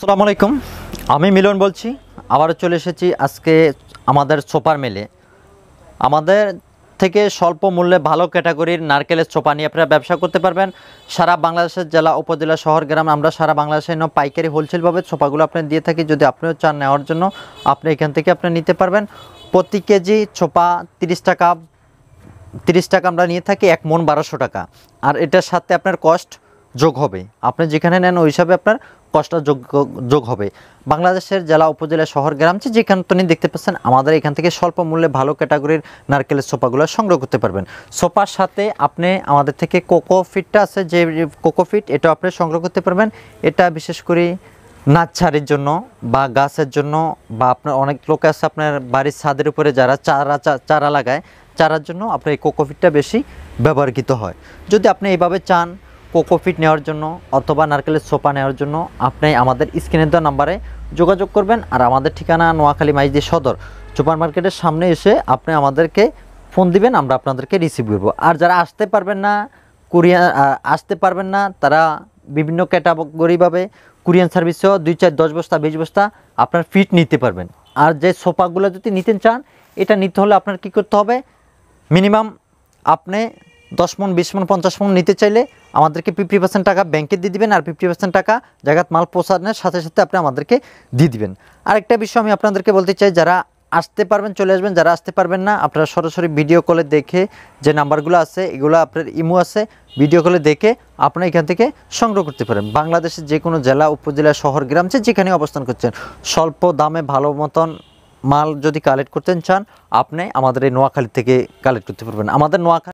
আসসালামু আলাইকুম আমি মিলন বলছি আবারও চলে এসেছি আজকে আমাদের সোপার মেলে আমাদের থেকে স্বল্প মূল্যে ভালো ক্যাটাগরির নারকেলের সোপা নিয়ে আপনারা ব্যবসা করতে পারবেন সারা বাংলাদেশের জেলা উপজেলা শহর গ্রাম আমরা সারা বাংলাদেশের ন পাইকারি হোলসেলভাবে সোপাগুলো আপনি দিয়ে থাকি যদি আপনিও চান নেওয়ার জন্য আপনি এখান থেকে আপনি নিতে পারবেন প্রতি কেজি ছোপা তিরিশ টাকা তিরিশ টাকা আমরা নিয়ে থাকি এক মন বারোশো টাকা আর এটার সাথে আপনার কস্ট যোগ হবে আপনি যেখানে নেন ওই হিসাবে আপনার কষ্টটা যোগ যোগ হবে বাংলাদেশের জেলা উপজেলা শহর গ্রাম যে যেখান তিনি দেখতে পাচ্ছেন আমাদের এখান থেকে স্বল্প মূল্যে ভালো ক্যাটাগরির নারকেলের সোপাগুলো সংগ্রহ করতে পারবেন সোপার সাথে আপনি আমাদের থেকে কোকো ফিটটা আছে যে কোকো ফিট এটা আপনি সংগ্রহ করতে পারবেন এটা বিশেষ করে নাচ্ছারির জন্য বা গাছের জন্য বা আপনার অনেক লোক আছে আপনার বাড়ির ছাদের উপরে যারা চারা চারা লাগায় চারার জন্য আপনার এই কোকোফিটটা বেশি ব্যবহৃত হয় যদি আপনি এইভাবে চান কোকোফিট নেওয়ার জন্য অথবা নারকেলের সোপা নেওয়ার জন্য আপনি আমাদের স্ক্রিনের দেওয়া নাম্বারে যোগাযোগ করবেন আর আমাদের ঠিকানা নোয়াখালী মাইজদি সদর সুপার মার্কেটের সামনে এসে আপনি আমাদেরকে ফোন দিবেন আমরা আপনাদেরকে রিসিভ করব আর যারা আসতে পারবেন না কুরিয়ার আসতে পারবেন না তারা বিভিন্ন ক্যাটাগরিভাবে কুরিয়ান সার্ভিসেও দুই চার দশ বস্তা বিশ বস্তা আপনার ফিট নিতে পারবেন আর যে সোফাগুলো যদি নিতে চান এটা নিতে হলে আপনার কি করতে হবে মিনিমাম আপনি দশ মন বিশ মন পঞ্চাশ মন নিতে চাইলে আমাদেরকে ফিফটি পার্সেন্ট টাকা ব্যাংকে দিয়ে দিবেন আর ফিফটি পার্সেন্ট টাকা জায়গাত মাল প্রসারণের সাথে সাথে আপনি আমাদেরকে দিয়ে দিবেন আরেকটা বিষয় আমি আপনাদেরকে বলতে চাই যারা আসতে পারবেন চলে আসবেন যারা আসতে পারবেন না আপনারা সরাসরি ভিডিও কলে দেখে যে নাম্বারগুলো আছে এগুলো আপনার ইমো আছে ভিডিও কলে দেখে আপনারা এখান থেকে সংগ্রহ করতে পারেন বাংলাদেশের যে কোনো জেলা উপজেলা শহর গ্রাম যে যেখানে অবস্থান করছেন স্বল্প দামে ভালো মতন মাল যদি কালেক্ট করতে চান আপনি আমাদের এই নোয়াখালী থেকে কালেক্ট করতে পারবেন আমাদের নোয়াখালী